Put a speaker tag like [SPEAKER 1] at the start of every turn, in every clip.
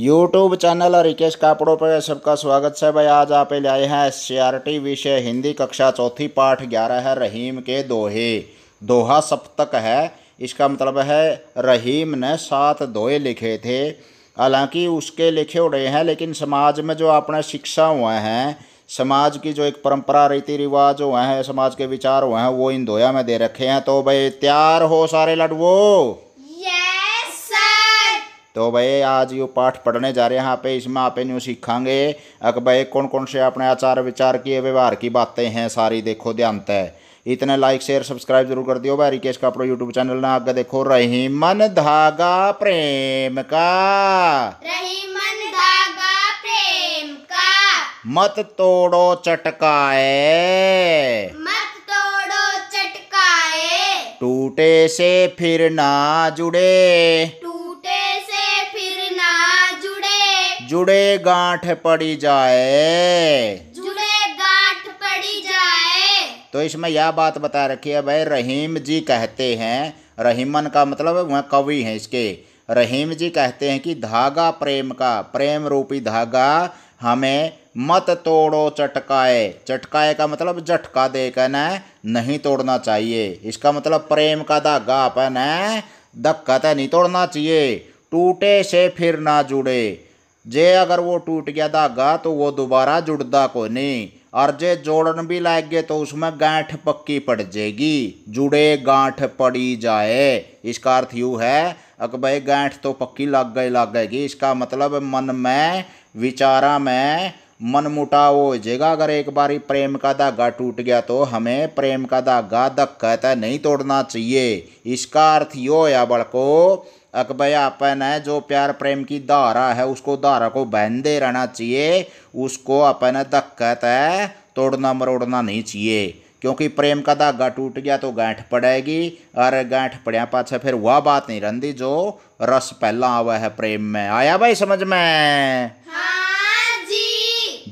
[SPEAKER 1] YouTube channel Rikesh कापड़ो पर सबका स्वागत है भाई आज आप ले आए हैं एस विषय हिंदी कक्षा चौथी पाठ ग्यारह है रहीम के दोहे दोहा सप्तक है इसका मतलब है रहीम ने सात दोहे लिखे थे हालांकि उसके लिखे उड़े हैं लेकिन समाज में जो अपना शिक्षा हुए हैं समाज की जो एक परंपरा रीति रिवाज हुए हैं समाज के विचार हुए हैं वो इन दोया में दे रखे हैं तो भाई तैयार हो सारे लडवो तो भाई आज यो पाठ पढ़ने जा रहे हैं यहाँ पे इसमें आप न्यू सीखांगे अक भाई कौन कौन से अपने आचार विचार की व्यवहार की बातें हैं सारी देखो ध्यान तय इतने लाइक शेयर सब्सक्राइब जरूर कर दियो भाई रिकेश का अपने यूट्यूब चैनल ना आगे देखो रही मन धागा प्रेम का
[SPEAKER 2] रही मन धागा प्रेम का
[SPEAKER 1] मत तोड़ो चटकाए मत
[SPEAKER 2] तोड़ो चटकाए
[SPEAKER 1] टूटे से फिर ना जुड़े जुड़े गांठ पड़ी जाए
[SPEAKER 2] जुड़े गांठ पड़ी जाए
[SPEAKER 1] तो इसमें यह बात बता रखी है भाई रहीम जी कहते हैं रहीमन का मतलब वह कवि हैं इसके रहीम जी कहते हैं कि धागा प्रेम का प्रेम रूपी धागा हमें मत तोड़ो चटकाए चटकाए का मतलब झटका देकर न नहीं तोड़ना चाहिए इसका मतलब प्रेम का धागा अपन है तो नहीं तोड़ना चाहिए टूटे से फिर ना जुड़े जे अगर वो टूट गया धागा तो वो दोबारा जुड़दा को नहीं और जे जोड़न भी लाए गए तो उसमें गांठ पक्की पड़ जाएगी जुड़े गांठ पड़ी जाए इसका अर्थ यू है अक भाई गांठ तो पक्की लग गई लग गएगी इसका मतलब मन में विचारा में मनमुटाव हो जाएगा अगर एक बारी प्रेम का धागा टूट गया तो हमें प्रेम का धागा धक्का तय नहीं तोड़ना चाहिए इसका अर्थ यो या बड़को अकबर अपन है जो प्यार प्रेम की धारा है उसको धारा को बहंदे रहना चाहिए उसको अपन धक्का तय तोड़ना मरोड़ना नहीं चाहिए क्योंकि प्रेम का धागा टूट गया तो गांठ पड़ेगी और गांठ पड़िया पाछ फिर वह बात नहीं रहती जो रस पहला आवा है प्रेम में आया भाई समझ में हाँ।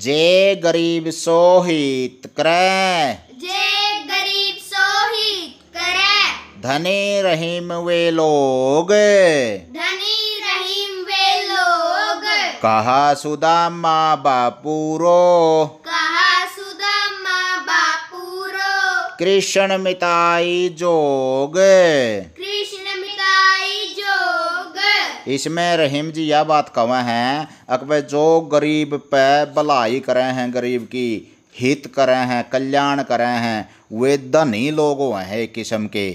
[SPEAKER 1] जे गरीब सोहित करे जे
[SPEAKER 2] गरीब सोहित
[SPEAKER 1] करे धनी रहीम वे लोग
[SPEAKER 2] धनी रहीम वे लोग
[SPEAKER 1] कहा सुदामा बापूरो
[SPEAKER 2] कहा सुदामा बापूरो
[SPEAKER 1] कृष्ण मिताई जोग कृष्ण इसमें रहीम जी यह बात कहे हैं अकबे जो गरीब पे भलाई करे हैं गरीब की हित करे हैं कल्याण करे हैं वे धनी लोग हुए हैं एक किस्म के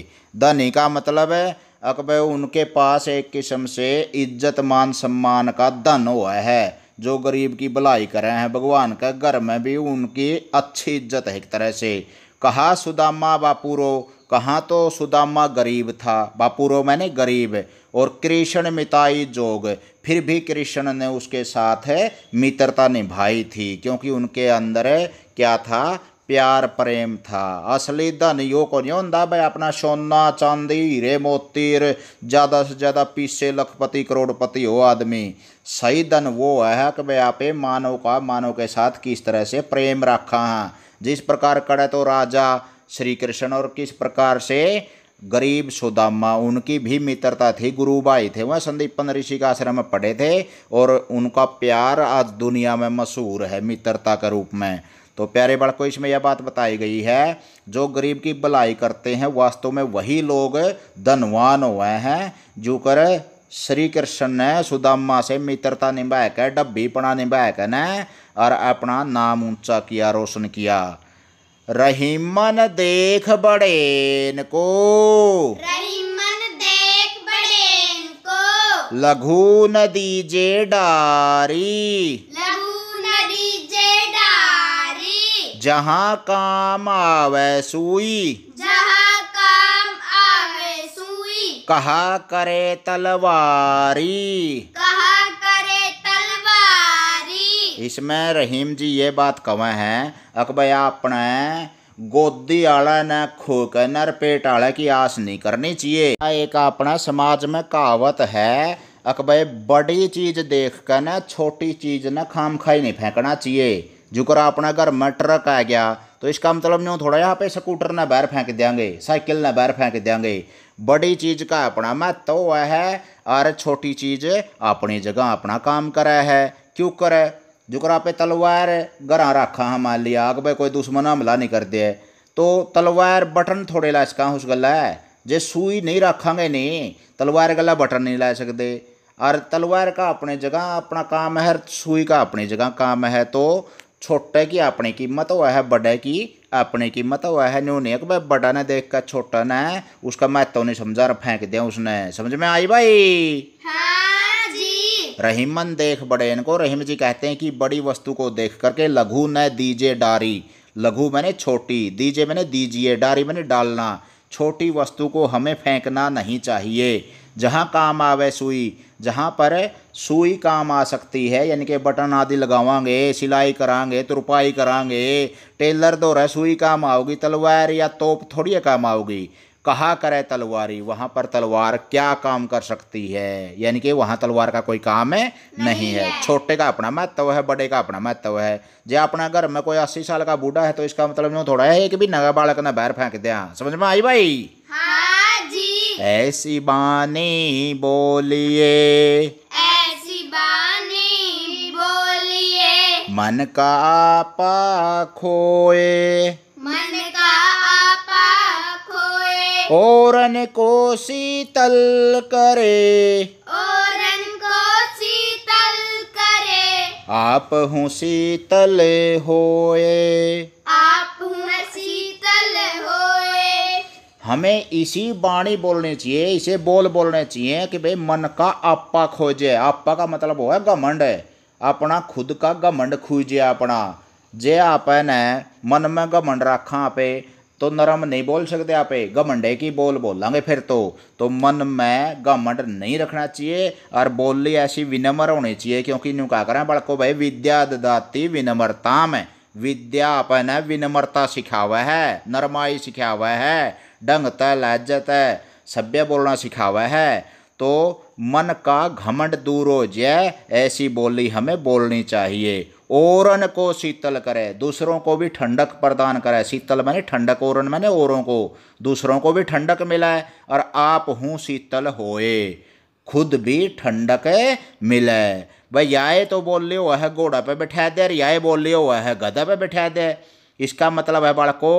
[SPEAKER 1] धनी का मतलब है अकबे उनके पास एक किस्म से इज्जत मान सम्मान का धन हुआ है जो गरीब की भलाई करे हैं भगवान के घर में भी उनकी अच्छी इज्जत है एक तरह से कहा सुदामा बापूरो कहाँ तो सुदामा गरीब था बापूरो मैंने गरीब और कृष्ण मिताई जोग फिर भी कृष्ण ने उसके साथ मित्रता निभाई थी क्योंकि उनके अंदर क्या था प्यार प्रेम था असली धन यो को नहीं होता भाई अपना सोना चांदी हीरे मोतीर ज़्यादा से ज़्यादा पीछे लखपति करोड़पति हो आदमी सही धन वो है कि भाई आप मानव का मानव के साथ किस तरह से प्रेम रखा है हाँ। जिस प्रकार करे तो राजा श्री कृष्ण और किस प्रकार से गरीब सुदामा उनकी भी मित्रता थी गुरु भाई थे वह संदीपन ऋषि का आश्रम में पढ़े थे और उनका प्यार आज दुनिया में मशहूर है मित्रता के रूप में तो प्यारे बड़को इसमें यह बात बताई गई है जो गरीब की भलाई करते हैं वास्तव में वही लोग धनवान हुए हैं जो कर श्री कृष्ण ने सुदामा से मित्रता निभाकर डब्बीपना निभाकर ने और अपना नाम ऊंचा किया रोशन किया रहीमन देख बड़ेन को रहीमन
[SPEAKER 2] देख बड़ेन को
[SPEAKER 1] लघु नदी जे डारी
[SPEAKER 2] लघु नदी जे डारी
[SPEAKER 1] जहाँ काम आवे सुई
[SPEAKER 2] जहाँ काम आवे सुई
[SPEAKER 1] कहा करे तलवारी कहा इसमें रहीम जी ये बात कवे हैं अकबे अपने गोदी आला ने खोक नर पेट आला की आस नहीं करनी चाहिए एक अपना समाज में कहावत है अकबे बड़ी चीज देख कर न छोटी चीज न खाम खाई नहीं फेंकना चाहिए जुकर अपना घर में ट्रक आ गया तो इसका मतलब नहीं थोड़ा यहाँ पे स्कूटर ने बैर फेंक देंगे साइकिल ने बैर फेंक देंगे बड़ी चीज़ का अपना महत्व तो है और छोटी चीज़ अपनी जगह अपना काम करे है क्यों करे जुकरा पे तलवार गरा रखा हमारे मान लिया पे कोई दुश्मन हमला नहीं कर दे तो तलवार बटन थोड़े ला सका उस गला है जे सुई नहीं रखेंगे नहीं तलवार गला बटन नहीं ला सकते और तलवार का अपने जगह अपना काम है सुई का अपनी जगह काम है तो छोटे की अपनी कीमत हो है बड़े की अपनी कीमत हो है न्यू नहीं भाई बड़ा ने देख कर छोटा ने उसका महत्व नहीं समझा और फेंक दिया उसने समझ में आई भाई हाँ। जी रहीमन देख बड़े इनको रहीम जी कहते हैं कि बड़ी वस्तु को देख करके लघु न दीजे डारी लघु मैंने छोटी दीजे मैंने दीजिए डारी मैंने डालना छोटी वस्तु को हमें फेंकना नहीं चाहिए जहाँ काम आवे सुई जहाँ पर सुई काम आ सकती है यानी कि बटन आदि लगावांगे सिलाई करांगे तुरपाई करांगे टेलर दौरा सुई काम आओगी तलवार या तोप थोड़ी काम आओगी कहा करे तलवारी वहाँ पर तलवार क्या काम कर सकती है यानी कि वहाँ तलवार का कोई काम है नहीं, नहीं है छोटे का अपना महत्व है बड़े का अपना महत्व है जे अपना घर में कोई अस्सी साल का बूढ़ा है तो इसका मतलब जो थोड़ा है कि भी नगा बालक ने बैर फेंक दिया हाँ, समझ में आई भाई
[SPEAKER 2] हाँ जी
[SPEAKER 1] ऐसी बानी बोलिए ऐसी
[SPEAKER 2] बानी
[SPEAKER 1] बोलिए मन का आपा खोए
[SPEAKER 2] मन ओरन
[SPEAKER 1] को शीतल करे
[SPEAKER 2] ओरन को शीतल करे
[SPEAKER 1] आप हूँ शीतल होए
[SPEAKER 2] आप हूँ शीतल होए
[SPEAKER 1] हमें इसी बाणी बोलनी चाहिए इसे बोल बोलने चाहिए कि भाई मन का आपा खोजे आपा का मतलब हो है घमंड अपना खुद का घमंड खोजे अपना जे आपने मन में घमंड रखा आपे तो नरम नहीं बोल सकते आप घमंडे की बोल बोलेंगे फिर तो तो मन में घमंड नहीं रखना चाहिए और बोली ऐसी विनम्र होनी चाहिए क्योंकि इन क्या करें बड़को भाई विद्या ददाती विनम्रता में विद्या अपन विनम्रता सिखावे है नरमाई सिखावे है डंगत लहजत सभ्य बोलना सिखावे है तो मन का घमंड दूर हो जाए ऐसी बोली हमें बोलनी चाहिए ओरन को शीतल करे दूसरों को भी ठंडक प्रदान करे शीतल मैंने ठंडक ओरन मैंने औरों को दूसरों को भी ठंडक मिलाए और आप हूँ शीतल होए खुद भी ठंडक मिले भाई याए तो बोल लियो वह घोड़ा पे बैठा दे और याए बोल लियो वह गधा पे बैठा दे इसका मतलब है बड़को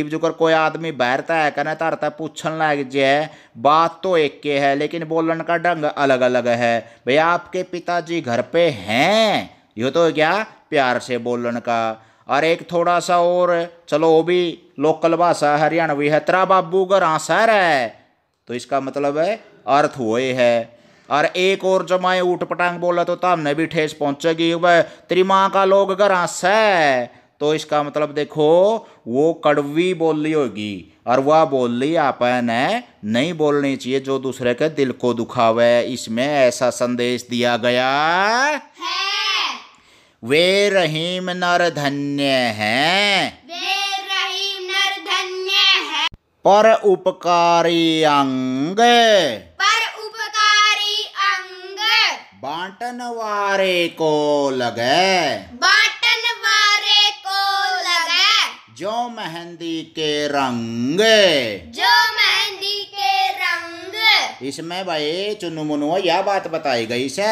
[SPEAKER 1] इब जुकर कोई आदमी बहरता है कहना तारता पूछन लायक जे है बात तो एक के है लेकिन बोलन का ढंग अलग अलग है भाई आपके पिताजी घर पे हैं यो तो क्या प्यार से बोलन का और एक थोड़ा सा और चलो वो भी लोकल भाषा हरियाणवी है तेरा बाबू घर सर है तो इसका मतलब है अर्थ वो है और एक और जब माए ऊट पटांग बोला तो तामने भी ठेस पहुंचेगी वह तेरी माँ का लोग घर आसा है तो इसका मतलब देखो वो कड़वी बोली होगी और वह बोली आप नहीं बोलनी चाहिए जो दूसरे के दिल को दुखावे इसमें ऐसा संदेश दिया गया है वे रहीम नर धन्य है। पर उपकारी अंग पर उपकारी अंग बांटन वारे को लगे
[SPEAKER 2] बांटन वारे को लगे
[SPEAKER 1] जो मेहंदी के रंग
[SPEAKER 2] जो मेहंदी के रंग
[SPEAKER 1] इसमें भाई चुनु मुनु यह बात बताई गई से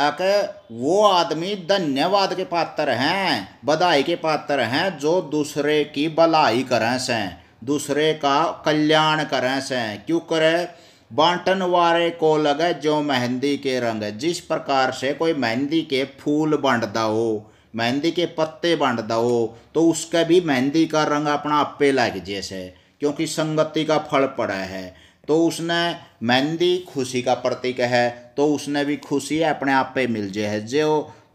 [SPEAKER 1] आके वो आदमी धन्यवाद के पात्र हैं बधाई के पात्र हैं जो दूसरे की भलाई करें सें दूसरे का कल्याण करें सें क्यों करे बांटन वारे को लगे जो मेहंदी के रंग जिस प्रकार से कोई मेहंदी के फूल बांटता हो मेहंदी के पत्ते बांटता हो तो उसका भी मेहंदी का रंग अपना आपे लग जैसे क्योंकि संगति का फल पड़ा है तो उसने मेहंदी खुशी का प्रतीक है तो उसने भी खुशी अपने आप पे मिल जाए है जो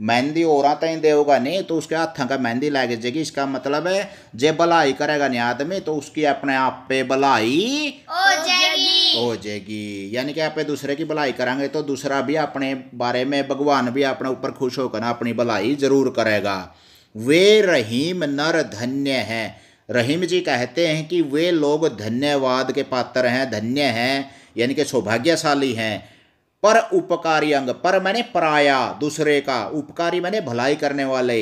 [SPEAKER 1] मेहंदी और ही देगा नहीं तो उसके हाथों का मेहंदी ला के जाएगी इसका मतलब है जे भलाई करेगा नहीं आदमी तो उसकी अपने आप पे भलाई
[SPEAKER 2] हो जाएगी
[SPEAKER 1] हो जाएगी यानी कि आप दूसरे की भलाई करेंगे तो दूसरा भी अपने बारे में भगवान भी अपने ऊपर खुश होकर अपनी भलाई जरूर करेगा वे रहीम नर धन्य है रहीम जी कहते हैं कि वे लोग धन्यवाद के पात्र हैं धन्य हैं यानी कि सौभाग्यशाली हैं पर उपकारी अंग पर मैंने पराया दूसरे का उपकारी मैंने भलाई करने वाले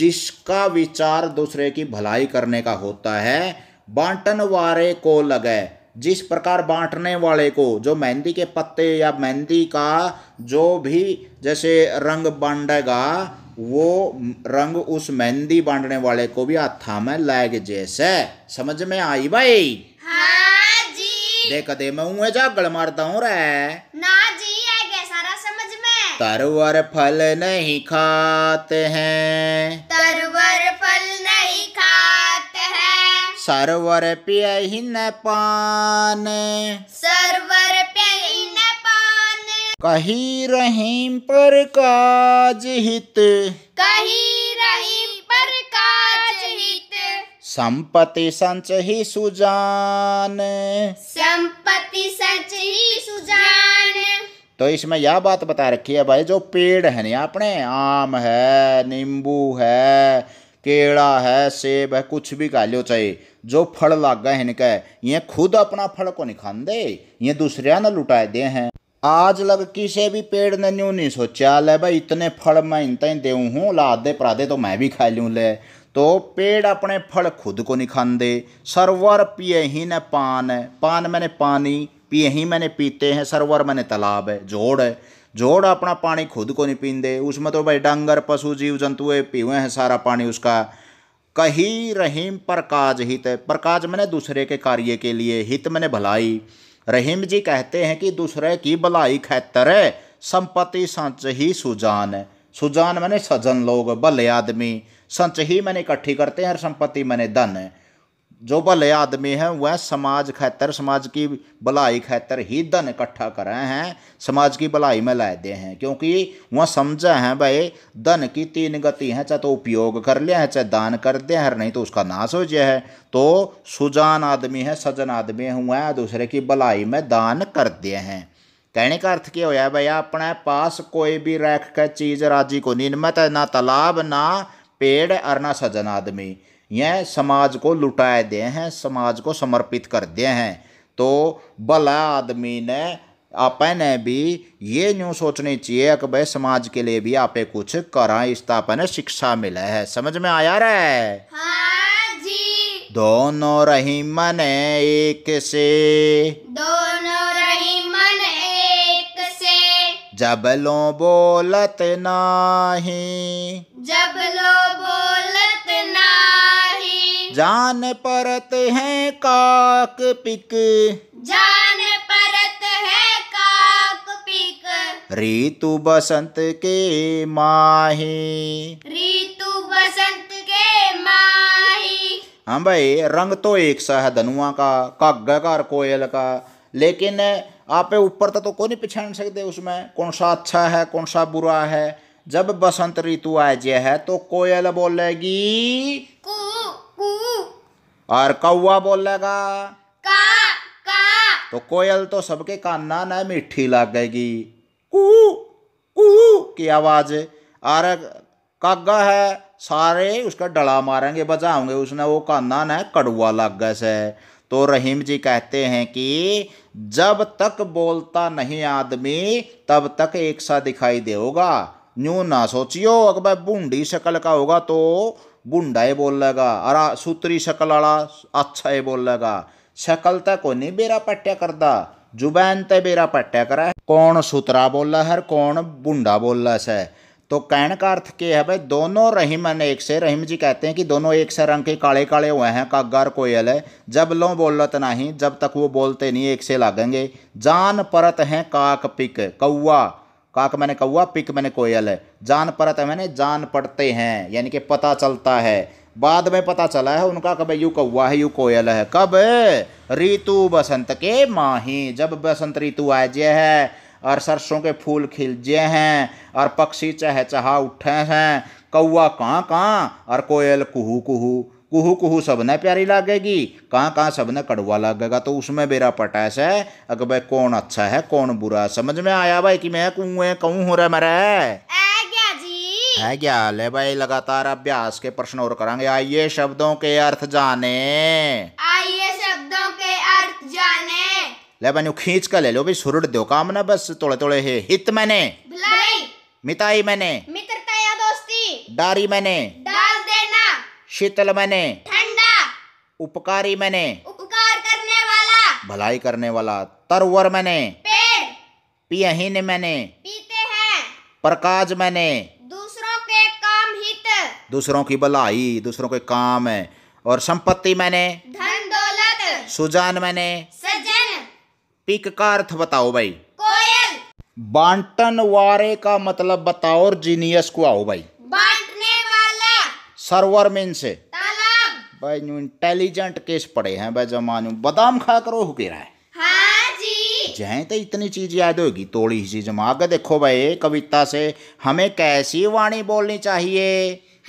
[SPEAKER 1] जिसका विचार दूसरे की भलाई करने का होता है बांटन वाले को लगे जिस प्रकार बांटने वाले को जो मेहंदी के पत्ते या मेहंदी का जो भी जैसे रंग बांटेगा वो रंग उस मेहंदी बांटने वाले को भी हाथा में लग जैसे समझ में आई भाई
[SPEAKER 2] हाँ
[SPEAKER 1] जी दे कदे मैं ऊँह झागड़ मारता हूँ रे
[SPEAKER 2] ना जी आ सारा समझ में
[SPEAKER 1] तरवर फल नहीं खाते हैं
[SPEAKER 2] तरवर फल नहीं खाते हैं
[SPEAKER 1] सरवर पिय ही न पान
[SPEAKER 2] सरवर पिय
[SPEAKER 1] कही रहीम पर काज हित
[SPEAKER 2] कही रहीम पर काज हित
[SPEAKER 1] संपत्ति संच ही सुजान
[SPEAKER 2] संपत्ति संच ही सुजान
[SPEAKER 1] तो इसमें यह बात बता रखी है भाई जो पेड़ है ना अपने आम है नींबू है केड़ा है सेब है कुछ भी कह लो चाहे जो फल लाग गए इनका ये खुद अपना फल को नहीं खान दे ये दूसरिया न लुटाए दे हैं आज लग किसी भी पेड़ ने न्यू नहीं सोचा ले भाई इतने फल मैं इन तीन देऊ हूँ लादे दे पराधे तो मैं भी खा लूँ ले तो पेड़ अपने फल खुद को नहीं खाते सरोवर पिए ही न पान है पान मैंने पानी पिए ही मैंने पीते हैं सरोवर मैंने तालाब है जोड़ है जोड़ अपना पानी खुद को नहीं पींदे उसमें तो भाई डंगर पशु जीव जंतुए पीवे हैं सारा पानी उसका कही रहीम प्रकाज हित प्रकाज मैंने दूसरे के कार्य के लिए हित मैंने भलाई रहीम जी कहते हैं कि दूसरे की भलाई खैतर है संपत्ति संच ही सुजान सुजान मैंने सजन लोग भले आदमी संच ही मैंने इकट्ठी करते हैं और संपत्ति मैंने धन है जो भले आदमी हैं वह समाज खैतर समाज की भलाई खैतर ही धन इकट्ठा रहे हैं समाज की भलाई में लाए दे हैं क्योंकि वह समझे हैं भाई धन की तीन गति हैं चाहे तो उपयोग कर लिया है चाहे दान कर दे हर नहीं तो उसका नाश हो जाए है तो सुजान आदमी है सजन आदमी है वह दूसरे की भलाई में दान कर दे हैं कहने का अर्थ क्या होया भैया अपने पास कोई भी रख कर चीज़ राजी को निन्मत तो है ना तालाब ना पेड़ और ना सजन आदमी यह समाज को लुटाए दे हैं समाज को समर्पित कर दे हैं तो भला आदमी ने आपने भी ये न्यू सोचनी चाहिए कि भाई समाज के लिए भी आपे कुछ करा इस तापन शिक्षा मिले है समझ में आया रे
[SPEAKER 2] हाँ
[SPEAKER 1] जी। दोनों रही मन एक से
[SPEAKER 2] दोनों रही मन एक से
[SPEAKER 1] जब लो बोलत नाही
[SPEAKER 2] जब लो बोलत ना जान
[SPEAKER 1] परत है काक पिक
[SPEAKER 2] जान परत है काक पिक
[SPEAKER 1] ऋतु बसंत के माहे
[SPEAKER 2] ऋतु बसंत के माही
[SPEAKER 1] हाँ भाई रंग तो एक सा है धनुआ का कर कोयल का लेकिन आपे ऊपर तो कोई नहीं पहचान सकते उसमें कौन सा अच्छा है कौन सा बुरा है जब बसंत ऋतु आ जाए है तो कोयल बोलेगी कू और कौआ बोलेगा
[SPEAKER 2] का का
[SPEAKER 1] तो कोयल तो सबके काना न मीठी लगेगी कू कू की आवाज और कागा है सारे उसका डला मारेंगे बजाओगे उसने वो काना ना कड़ुआ लग से तो रहीम जी कहते हैं कि जब तक बोलता नहीं आदमी तब तक एक सा दिखाई देगा न्यू ना सोचियो अगर भूडी शक्ल का होगा तो बुंडाय बोल्लगा अरा शकल आला अच्छा अच्छाय बोल्लगा शकल को नहीं बेरा पट्ट्या करता जुबैन ते बेरा पट्ट्या करा कौन सुतरा बोला है कौन बुंडा बोला है तो कहने का अर्थ क्या है भाई दोनों रहीम एक से रहीम जी कहते हैं कि दोनों एक से रंग के काले काले हुए हैं कागार कोयल है जब लो बोलत नहीं जब तक वो बोलते नहीं एक से लागेंगे जान परत हैं काक पिक कौआ काक मैंने कौआ पिक मैंने कोयल है जान परत मैंने जान पड़ते हैं यानी कि पता चलता है बाद में पता चला है उनका कब यू कौआ है यू कोयल है कब ऋतु बसंत के माही जब बसंत ऋतु आ जे है और सरसों के फूल खिल जे हैं और पक्षी चह चहा उठे हैं कौआ कहाँ कहाँ और कोयल कुहू कुहू कुहू कुहू सब न प्यारी लागेगी कहाँ कहाँ सब न कड़वा लागेगा तो उसमें मेरा पटास है अगर भाई कौन अच्छा है कौन बुरा समझ में आया भाई कि मैं कुएं कहूँ हो रहा मेरा है क्या हाल है भाई लगातार अभ्यास के प्रश्न और करांगे आइए शब्दों के अर्थ जाने
[SPEAKER 2] आइए शब्दों के अर्थ जाने
[SPEAKER 1] ले बनू खींच कर ले लो भी सुरड़ दो काम ना बस थोड़े थोड़े है हित मैंने भलाई मिताई मैंने
[SPEAKER 2] मित्रता या दोस्ती डारी मैंने
[SPEAKER 1] शीतल मने ठंडा उपकारी मने
[SPEAKER 2] उपकार करने वाला
[SPEAKER 1] भलाई करने वाला तरवर मने पेड़ पियहीन मने
[SPEAKER 2] पीते हैं
[SPEAKER 1] प्रकाश मने
[SPEAKER 2] दूसरों के काम हित
[SPEAKER 1] दूसरों की भलाई दूसरों के काम है और संपत्ति मैंने
[SPEAKER 2] धन दौलत
[SPEAKER 1] सुजान मैंने सजन पिक का अर्थ बताओ भाई कोयल बांटन वारे का मतलब बताओ और जीनियस को आओ भाई सर्वर मीन से भाई न्यू इंटेलिजेंट केस पड़े हैं भाई जमानू बादाम खा करो हुके रहा है हाँ जी जहें तो इतनी चीज याद होगी थोड़ी सी जमा के देखो भाई कविता से हमें कैसी वाणी बोलनी चाहिए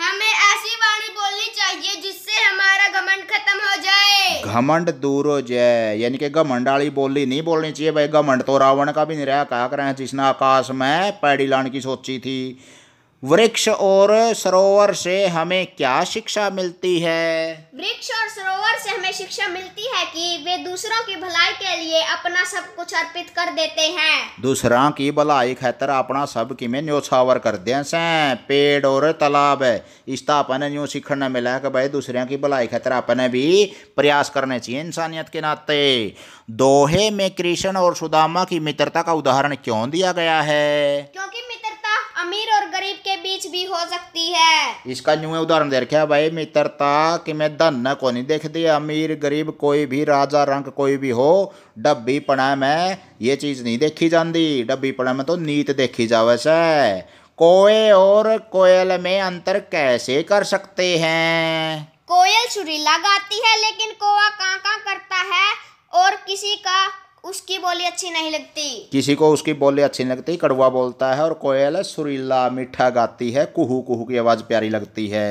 [SPEAKER 2] हमें ऐसी वाणी बोलनी चाहिए जिससे हमारा घमंड खत्म हो जाए
[SPEAKER 1] घमंड दूर हो जाए यानी कि घमंड वाली बोली नहीं बोलनी चाहिए भाई घमंड तो रावण का भी नहीं रहा कहा कर जिसने आकाश में पैड़ी लाने की सोची थी वृक्ष और सरोवर से हमें क्या शिक्षा मिलती है
[SPEAKER 2] वृक्ष और सरोवर से हमें शिक्षा मिलती है कि वे दूसरों की भलाई के लिए अपना सब कुछ अर्पित कर देते हैं
[SPEAKER 1] दूसरा की भलाई खातर अपना सब कि में न्योछावर कर दे पेड़ और तालाब है इस अपन न्यू सीखने मिला कि भाई दूसरों की भलाई खातर अपने भी प्रयास करने चाहिए इंसानियत के नाते दोहे में कृष्ण और सुदामा की मित्रता का उदाहरण क्यों दिया गया है क्योंकि
[SPEAKER 2] मित्र अमीर और गरीब के बीच भी हो सकती है
[SPEAKER 1] इसका यूं उदाहरण दे रखे भाई मित्रता कि मैं धन न को नहीं देख दिया अमीर गरीब कोई भी राजा रंग कोई भी हो डब्बी पड़ा में ये चीज नहीं देखी जाती डब्बी पड़ा में तो नीत देखी जावे से कोए और कोयल में अंतर कैसे कर सकते हैं
[SPEAKER 2] कोयल सुरीला गाती है लेकिन कोआ कहाँ कहाँ करता है और किसी का उसकी बोली अच्छी नहीं लगती
[SPEAKER 1] किसी को उसकी बोली अच्छी नहीं लगती कड़वा बोलता है और कोयल सुरीला मीठा गाती है कुहू कुहू की आवाज़ प्यारी लगती है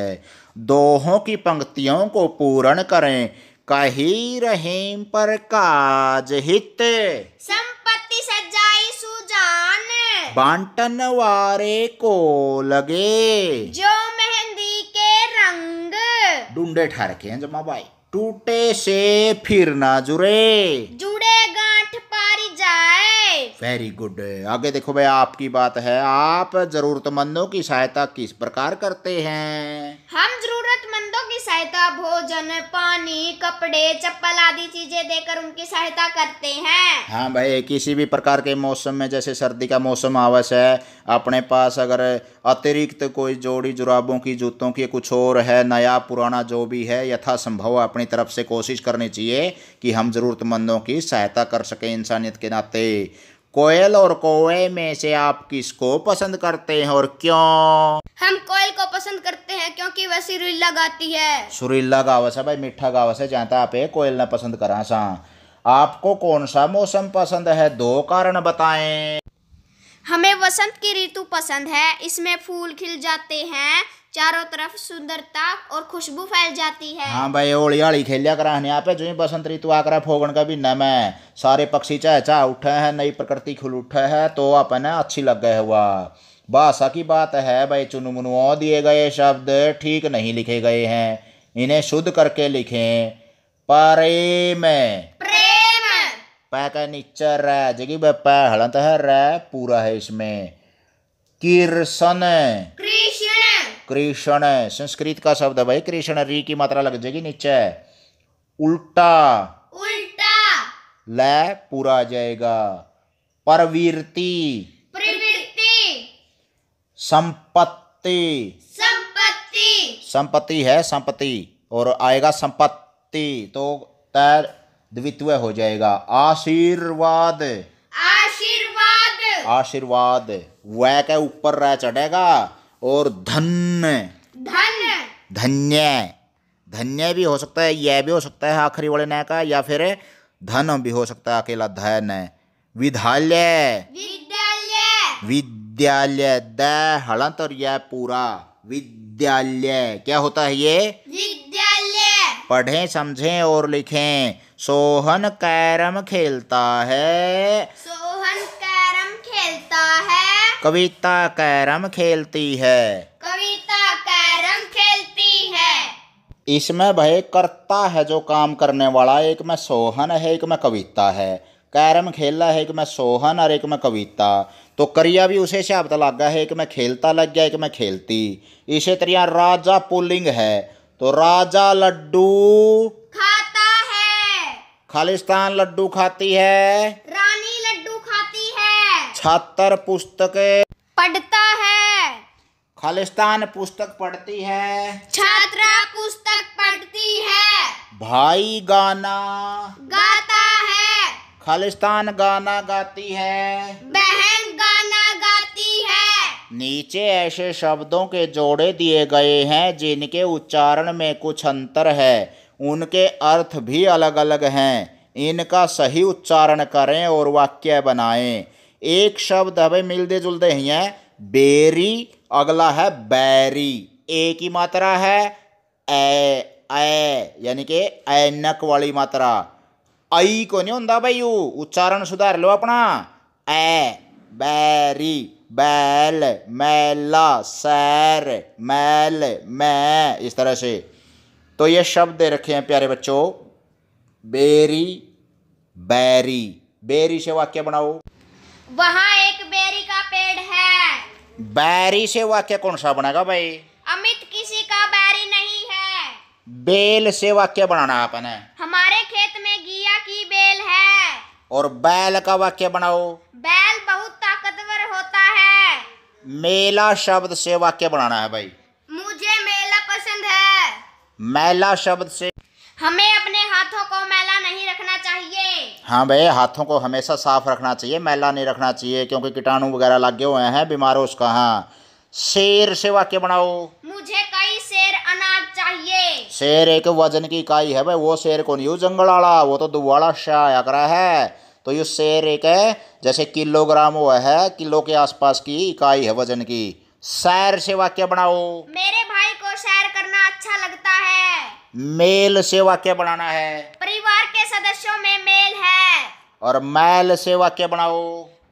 [SPEAKER 1] दोहों की पंक्तियों को पूर्ण करें कही रहीम पर काज हित
[SPEAKER 2] संपत्ति सजाई सुजान
[SPEAKER 1] बांटन वारे को लगे जो
[SPEAKER 2] मेहंदी के रंग
[SPEAKER 1] ढूंढे ठहर के जमा भाई टूटे से फिर ना जुड़े
[SPEAKER 2] जुड़ेगा जाए
[SPEAKER 1] वेरी गुड आगे देखो भाई आपकी बात है आप जरूरतमंदों की सहायता किस प्रकार करते हैं
[SPEAKER 2] हम जरूरतमंदों की सहायता भोजन पानी कपड़े चप्पल आदि चीजें देकर उनकी सहायता करते हैं
[SPEAKER 1] हाँ भाई किसी भी प्रकार के मौसम में जैसे सर्दी का मौसम आवश्य है अपने पास अगर अतिरिक्त कोई जोड़ी जुराबों की जूतों की कुछ और है नया पुराना जो भी है यथासंभव अपनी तरफ से कोशिश करनी चाहिए कि हम ज़रूरतमंदों की सहायता कर सकें इंसानियत के नाते कोयल और कौए में से आप किसको पसंद करते हैं और क्यों
[SPEAKER 2] हम कोयल को पसंद करते हैं क्योंकि वह सुरीला गाती है
[SPEAKER 1] सुरीला गावस है भाई मीठा गावस है जहाँ आप कोयल ना पसंद करा सा आपको कौन सा मौसम पसंद है दो कारण बताएं
[SPEAKER 2] हमें वसंत की ऋतु पसंद है इसमें फूल खिल जाते हैं चारों तरफ सुंदरता और खुशबू फैल जाती है हाँ
[SPEAKER 1] भाई होली हाली खेलिया करा है यहाँ पे जो बसंत ऋतु आकर फोगन का भी नम है सारे पक्षी चाह उठे हैं नई प्रकृति खुल उठे है तो अपने अच्छी लग गए हुआ भाषा की बात है भाई चुनमुनुओं दिए गए शब्द ठीक नहीं लिखे गए हैं इन्हें शुद्ध करके लिखे परेम प्रेम पै का नीचे रह जगी पै हलंत है र पूरा है इसमें किरसन कृष्ण संस्कृत का शब्द है भाई कृष्ण री की मात्रा लग जाएगी नीचे उल्टा उल्टा ल पूरा जाएगा परवीरती
[SPEAKER 2] प्रवृत्ति
[SPEAKER 1] संपत्ति संपत्ति संपत्ति है संपत्ति और आएगा संपत्ति तो तैर द्वित्व हो जाएगा आशीर्वाद
[SPEAKER 2] आशीर्वाद
[SPEAKER 1] आशीर्वाद वह के ऊपर रह चढ़ेगा और धन्य धन्य धन्य धन्य भी हो सकता है यह भी हो सकता है आखिरी वाले न का या फिर धन भी हो सकता है अकेला धन विद्यालय विद्यालय विद्यालय द हलंत और यह पूरा विद्यालय क्या होता है ये विद्यालय पढ़ें समझें और लिखें सोहन कैरम खेलता है सो... कविता कैरम खेलती है
[SPEAKER 2] कविता कैरम खेलती है
[SPEAKER 1] इसमें भय करता है जो काम करने वाला एक में सोहन है एक में कविता है कैरम खेला है एक में सोहन और एक में कविता तो करिया भी उसे से पता लग गया है एक में खेलता लग गया एक में खेलती इसे तरह राजा पुलिंग है तो राजा लड्डू
[SPEAKER 2] खाता है
[SPEAKER 1] खालिस्तान लड्डू खाती है
[SPEAKER 2] रा... छात्र पुस्तक पढ़ता है
[SPEAKER 1] खालिस्तान पुस्तक पढ़ती है
[SPEAKER 2] छात्रा पुस्तक पढ़ती है
[SPEAKER 1] भाई गाना
[SPEAKER 2] गाता है
[SPEAKER 1] खालिस्तान गाना गाती है
[SPEAKER 2] बहन गाना गाती है
[SPEAKER 1] नीचे ऐसे शब्दों के जोड़े दिए गए हैं जिनके उच्चारण में कुछ अंतर है उनके अर्थ भी अलग अलग हैं इनका सही उच्चारण करें और वाक्य बनाएं एक शब्द अब मिलते जुलते ही हैं बेरी अगला है बैरी ए की मात्रा है ए ऐ यानी कि ऐनक वाली मात्रा आई को नहीं होता भाई उच्चारण सुधार लो अपना ए बैरी बैल मैला सैर मैल मैं इस तरह से तो ये शब्द दे रखे हैं प्यारे बच्चों बेरी बैरी बेरी से वाक्य बनाओ
[SPEAKER 2] वहाँ एक बेरी का पेड़ है
[SPEAKER 1] बैरी से वाक्य कौन सा बनेगा भाई
[SPEAKER 2] अमित किसी का बैरी नहीं है
[SPEAKER 1] बेल से वाक्य बनाना अपने
[SPEAKER 2] हमारे खेत में गिया की बेल है
[SPEAKER 1] और बैल का वाक्य बनाओ
[SPEAKER 2] बैल बहुत ताकतवर होता है
[SPEAKER 1] मेला शब्द से वाक्य बनाना है भाई
[SPEAKER 2] मुझे मेला पसंद है
[SPEAKER 1] मेला शब्द से
[SPEAKER 2] हमें अपने हाथों को मैला नहीं रखना चाहिए
[SPEAKER 1] हाँ भाई हाथों को हमेशा साफ रखना चाहिए मैला नहीं रखना चाहिए क्योंकि कीटाणु वगैरह लगे हुए हैं बीमार हो उसका हाँ शेर से वाक्य बनाओ
[SPEAKER 2] मुझे कई शेर अनाज चाहिए
[SPEAKER 1] शेर एक वजन की इकाई है भाई वो शेर कौन यू जंगल वाला वो तो दुवाड़ा शाह है तो ये शेर एक है जैसे किलोग्राम वो है किलो के आसपास की इकाई है वजन की सैर से वाक्य बनाओ
[SPEAKER 2] मेरे भाई को सैर करना अच्छा लगता है
[SPEAKER 1] मेल सेवा क्या बनाना है
[SPEAKER 2] परिवार के सदस्यों में मेल है
[SPEAKER 1] और मैल सेवा क्या बनाओ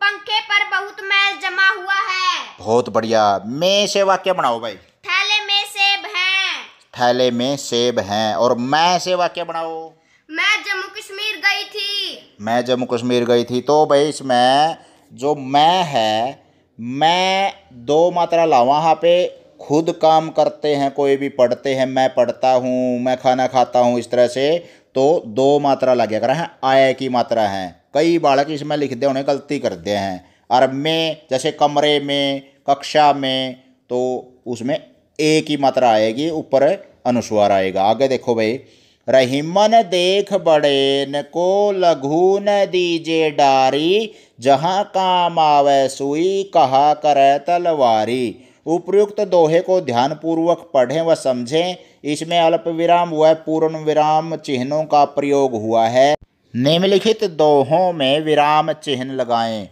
[SPEAKER 2] पंखे पर बहुत मैल जमा हुआ है
[SPEAKER 1] बहुत बढ़िया मैं सेवा क्या बनाओ भाई
[SPEAKER 2] थैले में सेब है
[SPEAKER 1] थैले में सेब हैं और मैं सेवा क्या बनाओ
[SPEAKER 2] मैं जम्मू कश्मीर गई थी
[SPEAKER 1] मैं जम्मू कश्मीर गई थी तो भाई इसमें जो मैं है मैं दो मात्रा लावा यहाँ पे खुद काम करते हैं कोई भी पढ़ते हैं मैं पढ़ता हूँ मैं खाना खाता हूँ इस तरह से तो दो मात्रा लगे अगर हैं आय की मात्रा है कई बालक इसमें लिख दे उन्हें गलती करते हैं और में जैसे कमरे में कक्षा में तो उसमें ए की मात्रा आएगी ऊपर अनुस्वार आएगा आगे देखो भाई रहीमन देख बड़े न को लघु न दीजे डारी जहाँ काम आवे सुई कहा करे तलवारी उपयुक्त दोहे को ध्यानपूर्वक पढ़ें व समझें इसमें अल्प विराम व पूर्ण विराम चिन्हों का प्रयोग हुआ है निम्नलिखित दोहों में विराम चिन्ह लगाएं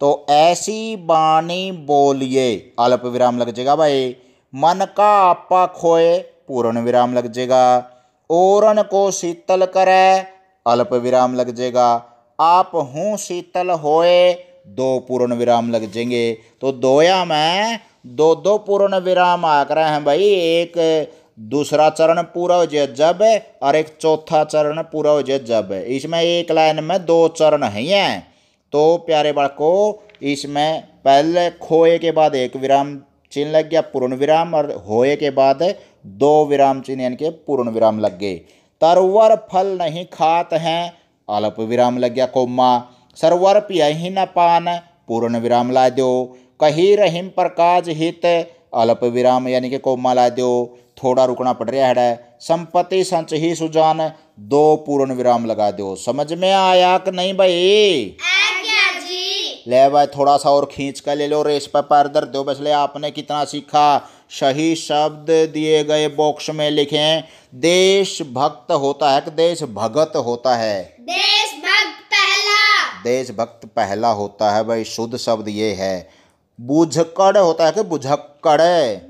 [SPEAKER 1] तो ऐसी बाणी बोलिए अल्प विराम लग जाएगा भाई मन का आपा खोए पूर्ण विराम लग जाएगा ओरन को शीतल करे अल्प विराम लग जाएगा आप हूँ शीतल होए दो पूर्ण विराम लग जाएंगे तो दोया में दो दो पूर्ण विराम आकर हैं भाई एक दूसरा चरण पूरा हो जाए जब और एक चौथा चरण पूरा हो जाए जब इसमें एक लाइन में दो चरण ही हैं तो प्यारे बालको इसमें पहले खोए के बाद एक विराम चिन्ह लग गया पूर्ण विराम और होए के बाद दो विराम चिन्ह यानी कि पूर्ण विराम लग गए तरवर फल नहीं खात हैं अल्प विराम लग गया कोमा सरवर पिया ही न पान पूर्ण विराम ला दो कही रहीम पर काज हित अल्प विराम यानी कि कोमा ला दो थोड़ा रुकना पड़ रहा है संपत्ति संच ही सुजान दो पूर्ण विराम लगा दो समझ में आया कि नहीं भाई ले भाई थोड़ा सा और खींच कर ले लो रेस पर पैर दर दो बस ले आपने कितना सीखा सही शब्द दिए गए बॉक्स में लिखे देश भक्त होता है कि देश भगत होता है देश भक्त पहला देश भक्त पहला होता है भाई शुद्ध शब्द ये है बुझकड़ होता है कि बुझक्कड़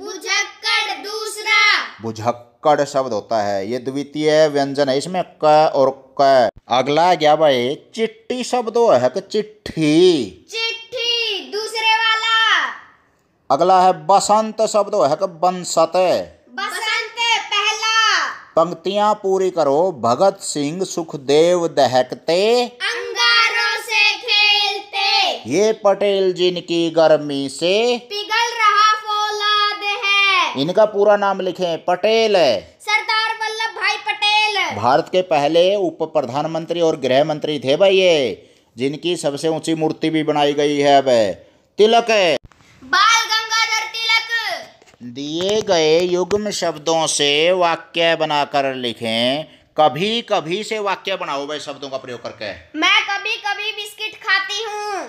[SPEAKER 2] बुझक्कड़ दूसरा
[SPEAKER 1] बुझक्कड़ शब्द होता है ये द्वितीय व्यंजन है इसमें क और क अगला आ गया भाई चिट्ठी शब्द है कि चिट्ठी
[SPEAKER 2] चिट्ठी दूसरे वाला
[SPEAKER 1] अगला है बसंत शब्द है कि बंसत
[SPEAKER 2] बसंत पहला
[SPEAKER 1] पंक्तियां पूरी करो भगत सिंह सुखदेव दहकते
[SPEAKER 2] अंगारों से थे
[SPEAKER 1] ये पटेल जिनकी गर्मी से
[SPEAKER 2] पिघल रहा फौलाद है
[SPEAKER 1] इनका पूरा नाम लिखे पटेल है
[SPEAKER 2] सरदार वल्लभ भाई पटेल भारत
[SPEAKER 1] के पहले उप प्रधानमंत्री और गृह मंत्री थे भाई ये जिनकी सबसे ऊंची मूर्ति भी बनाई गई है अब तिलक है
[SPEAKER 2] बाल गंगाधर तिलक
[SPEAKER 1] दिए गए युग्म शब्दों से वाक्य बनाकर लिखें कभी कभी से वाक्य बनाओ भाई शब्दों का प्रयोग करके
[SPEAKER 2] मैं कभी कभी बिस्किट खाती हूँ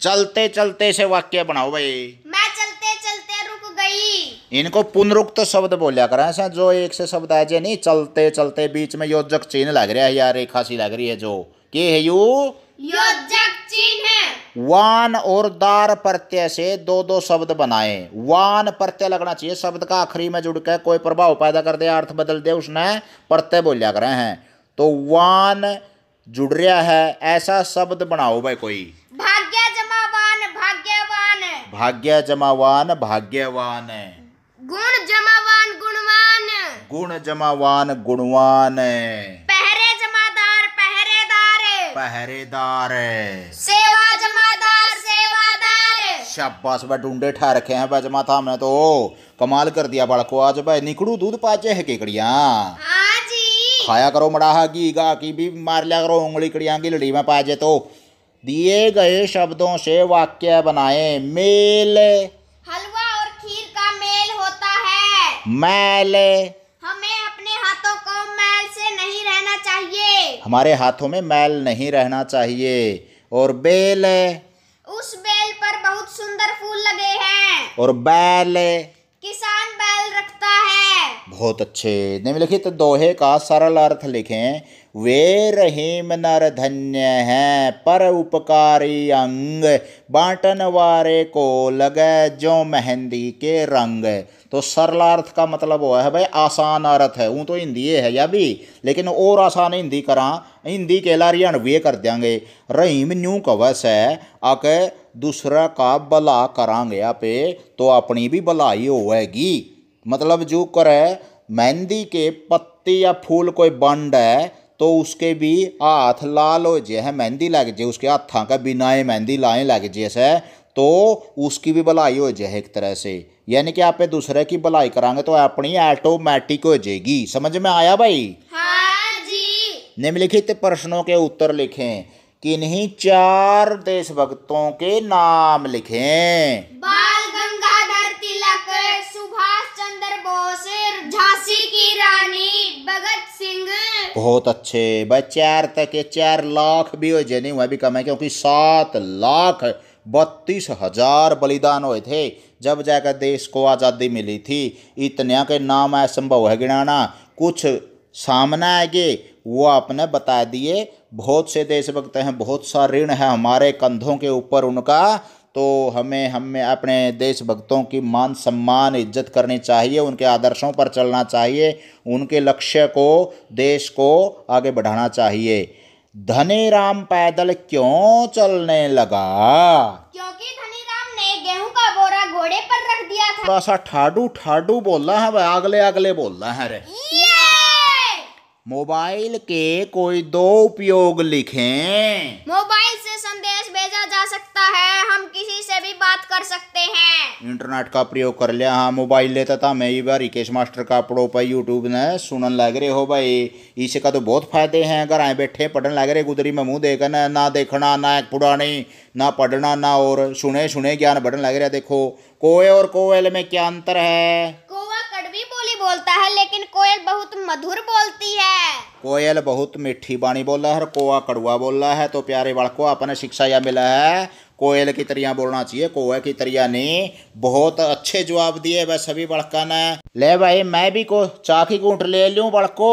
[SPEAKER 1] चलते चलते से वाक्य बनाओ भाई मैं चलते चलते रुक गई इनको पुनरुक्त शब्द बोलिया करा ऐसा जो एक से शब्द आज नहीं चलते चलते बीच में योजक चिन्ह लग रहा है यार रेखा सी लग रही है जो के है यू
[SPEAKER 2] योजक चिन्ह
[SPEAKER 1] है वान और दार प्रत्यय से दो दो शब्द बनाए वान प्रत्यय लगना चाहिए शब्द का आखिरी में जुड़ के कोई प्रभाव पैदा कर दे अर्थ बदल दे उसने प्रत्यय बोलिया करे हैं तो वान जुड़ रहा है ऐसा शब्द बनाओ भाई कोई भाग्य भाग्य जमावान भाग्यवान
[SPEAKER 2] गुण जमावान गुणवान गुण
[SPEAKER 1] जमावान गुणवान पहरे
[SPEAKER 2] जमादार पहरेदार
[SPEAKER 1] पहरेदार सेवा जमादार सेवादार शाबाश भाई ढूंढे ठा रखे हैं भाई जमा था हमने तो कमाल कर दिया बड़को आज भाई निकड़ू दूध पाचे है केकड़िया हाँ खाया करो मड़ा हा गी गा की भी मार लिया करो उंगली कड़िया की लड़ी में पाजे तो दिए गए शब्दों से वाक्य बनाएं मेल
[SPEAKER 2] हलवा और खीर का मेल होता है मैल हमें अपने हाथों को मैल से नहीं रहना चाहिए हमारे
[SPEAKER 1] हाथों में मैल नहीं रहना चाहिए और बेल
[SPEAKER 2] उस बेल पर बहुत सुंदर फूल लगे हैं
[SPEAKER 1] और बैल
[SPEAKER 2] किसान बैल रखता है
[SPEAKER 1] बहुत अच्छे निम्नलिखित दोहे का सरल अर्थ लिखें वेर हेम नर धन्य है पर उपकारी अंग बाटन वारे को लगे जो मेहंदी के रंग तो सरलार्थ का मतलब वो है भाई आसान अर्थ है ऊँ तो हिंदी है या भी लेकिन और आसान हिंदी करा हिंदी के लारियान वे कर देंगे रहीम न्यू कवस है अक दूसरा का भला करांगे आप तो अपनी भी भलाई होगी मतलब जो करे मेहंदी के पत्ते या फूल कोई बंड है तो उसके भी हाथ लाल हो जे है मेहंदी लग जे उसके हाथा का बिना मेहंदी लाए लग से तो उसकी भी भलाई हो जाए एक तरह से यानी कि आप दूसरे की भलाई करांगे तो अपनी ऑटोमेटिक हो जाएगी समझ में आया भाई
[SPEAKER 2] हाँ जी
[SPEAKER 1] निम्नलिखित प्रश्नों के उत्तर लिखें किन्हीं चार देशभक्तों के नाम लिखें
[SPEAKER 2] बाल गंगाधर तिलक सुभाष चंद्र बोस झांसी की रानी भगत
[SPEAKER 1] बहुत अच्छे भाई चार तक ये चार लाख भी हो जेने वहाँ भी कम है क्योंकि सात लाख बत्तीस हजार बलिदान हुए थे जब जाकर देश को आज़ादी मिली थी इतने के नाम असंभव है गिनाना कुछ सामने आएंगे वो आपने बता दिए बहुत से देशभक्त हैं बहुत सा ऋण है हमारे कंधों के ऊपर उनका तो हमें हमें अपने देशभक्तों की मान सम्मान इज्जत करनी चाहिए उनके आदर्शों पर चलना चाहिए उनके लक्ष्य को देश को आगे बढ़ाना चाहिए धनी राम पैदल क्यों चलने लगा
[SPEAKER 2] क्योंकि धनी राम ने गेहूं का बोरा घोड़े पर रख दिया था थोड़ा सा ठाडू
[SPEAKER 1] ठाडू बोलना है अगले अगले बोलना है रे मोबाइल के कोई दो उपयोग लिखें
[SPEAKER 2] मोबाइल से संदेश भेजा जा सकता है हम किसी से भी बात कर सकते हैं
[SPEAKER 1] इंटरनेट का प्रयोग कर लिया हाँ मोबाइल लेता था मैं ये बार रिकेश मास्टर का पड़ो पर यूट्यूब ने सुनन लग रहे हो भाई इसे का तो बहुत फायदे हैं अगर आए बैठे पढ़ने लग रहे गुदरी में मुँह देखा ना देखना ना एक पुरानी ना पढ़ना ना और सुने सुने ज्ञान बढ़ने लग रहा देखो कोए और कोयल में क्या अंतर है
[SPEAKER 2] को कड़वी बोली बोलता है लेकिन कोयल बहुत मधुर बोलती है
[SPEAKER 1] कोयल बहुत मीठी बाणी बोला है और कोआ कड़वा बोला है तो प्यारे बालको आपने शिक्षा यह मिला है कोयल की तरिया बोलना चाहिए कोयल की तरिया नहीं बहुत अच्छे जवाब दिए वह सभी बड़का ने ले भाई मैं भी को चाकी घूट ले लू बड़को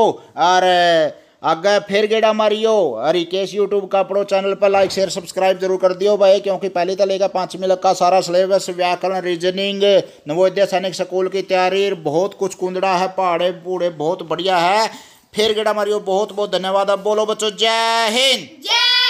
[SPEAKER 1] और आगे फिर गेड़ा मारियो हरिकेश यूट्यूब का अपड़ो चैनल पर लाइक शेयर सब्सक्राइब जरूर कर दियो भाई क्योंकि पहले तो लेगा पांचवी लग का सारा सिलेबस व्याकरण रीजनिंग नवोदय सैनिक स्कूल की तैयारी बहुत कुछ कुंदड़ा है पहाड़े पूड़े बहुत बढ़िया है फिर गेड़ा मारियो बहुत बहुत धन्यवाद अब बोलो बच्चों जय हिंद जय